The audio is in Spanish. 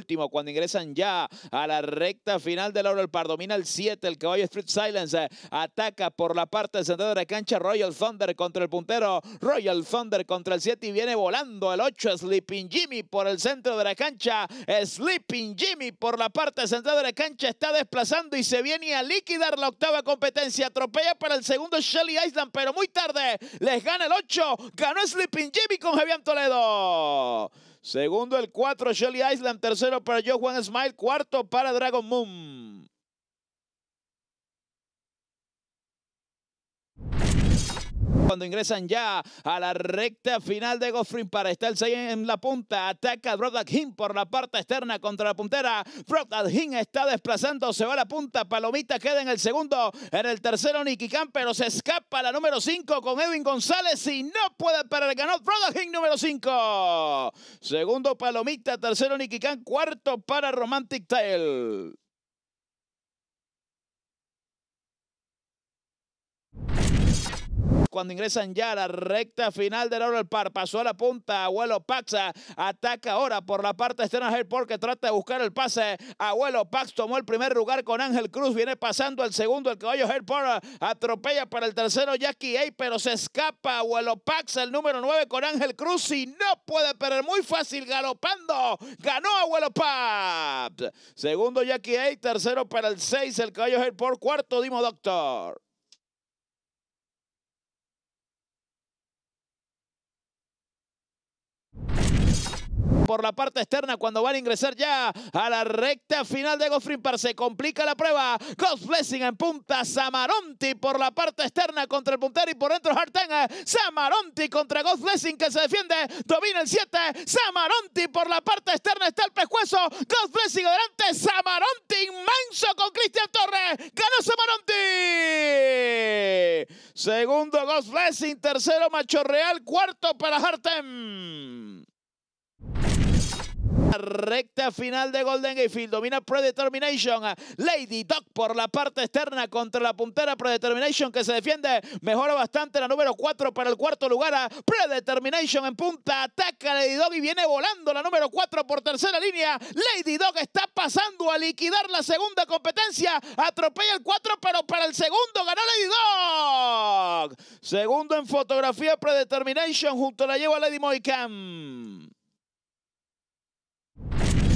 último cuando ingresan ya a la recta final del Laurel Park. Domina el 7, el caballo Street Silence. Eh, ataca por la parte central de la cancha Royal Thunder contra el puntero. Royal Thunder contra el 7 y viene volando el 8. Sleeping Jimmy por el centro de la cancha. Sleeping Jimmy por la parte central de la cancha está desplazando y se viene a liquidar la octava competencia. Atropella para el segundo Shelly Island, pero muy tarde les gana el 8. Ganó Sleeping Jimmy con Javier Toledo. Segundo el 4, Shelly Island. Tercero para Johan Smile. Cuarto para Dragon Moon. cuando ingresan ya a la recta final de Goffrin para estar en la punta. Ataca Brodak por la parte externa contra la puntera. Brodak Hinn está desplazando, se va a la punta. Palomita queda en el segundo, en el tercero Nicky pero se escapa la número 5 con Edwin González y no puede parar. Ganó Brodak número 5. Segundo Palomita, tercero Nicky cuarto para Romantic Tail. cuando ingresan ya a la recta final del oro del par. Pasó a la punta, Abuelo Paxa ataca ahora por la parte externa del que trata de buscar el pase. Abuelo Pax tomó el primer lugar con Ángel Cruz, viene pasando al segundo, el caballo Herport atropella para el tercero Jackie A, pero se escapa Abuelo Pax, el número 9 con Ángel Cruz y no puede perder, muy fácil galopando, ganó Abuelo Pax. Segundo Jackie A, tercero para el 6, el caballo Herport, cuarto Dimo Doctor. por la parte externa cuando van a ingresar ya a la recta final de Goffrey Se complica la prueba. Ghost Blessing en punta. Samaronti por la parte externa contra el puntero y por dentro Hartenga. Samaronti contra Ghost Blessing que se defiende. Domina el 7. Samaronti por la parte externa está el pescuezo. Ghost Blessing adelante. Samaronti inmenso con Cristian Torres. Ganó Samaronti. Segundo Ghost Blessing. Tercero Macho Real. Cuarto para Hartem. Recta final de Golden Gatefield. Domina Predetermination. Lady Dog por la parte externa contra la puntera Predetermination que se defiende. Mejora bastante la número 4 para el cuarto lugar. Ah, Predetermination en punta. Ataca Lady Dog y viene volando la número 4 por tercera línea. Lady Dog está pasando a liquidar la segunda competencia. Atropella el 4, pero para el segundo ganó Lady Dog. Segundo en fotografía Predetermination junto la lleva Lady Moicam.